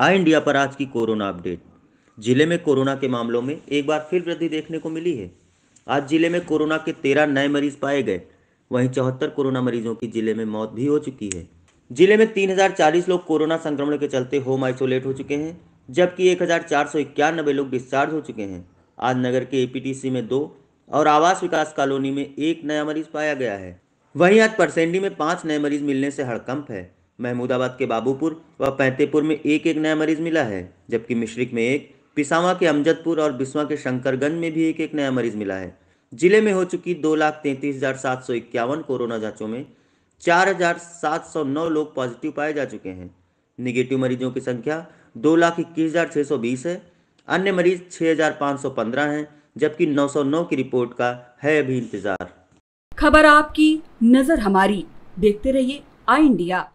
आई India पर आज की कोरोना अपडेट जिले में कोरोना के मामलों में एक बार फिर वृद्धि देखने को मिली है आज जिले में कोरोना के तेरह नए मरीज पाए गए वहीं चौहत्तर कोरोना मरीजों की जिले में मौत भी हो चुकी है जिले में तीन लोग कोरोना संक्रमण के चलते होम आइसोलेट हो चुके हैं जबकि एक लोग डिस्चार्ज हो चुके हैं आज नगर के एपीटीसी में दो और आवास विकास कॉलोनी में एक नया मरीज पाया गया है वहीं आज परसेंडी में पांच नए मरीज मिलने से हड़कंप है महमूदाबाद के बाबूपुर व पैंतेपुर में एक एक नया मरीज मिला है जबकि मिश्रिक में एक पिसावा के अमजदपुर और बिस्वा के शंकरगंज में भी एक एक नया मरीज मिला है जिले में हो चुकी दो लाख तैंतीस हजार सात सौ इक्यावन कोरोना जांचों में चार हजार सात सौ नौ लोग पॉजिटिव पाए जा चुके हैं निगेटिव मरीजों की संख्या दो लाख इक्कीस हजार छः सौ बीस है अन्य मरीज छः हजार पाँच सौ पंद्रह हैं जबकि नौ सौ नौ की रिपोर्ट का है अभी इंतजार खबर आपकी नजर हमारी देखते रहिए आई इंडिया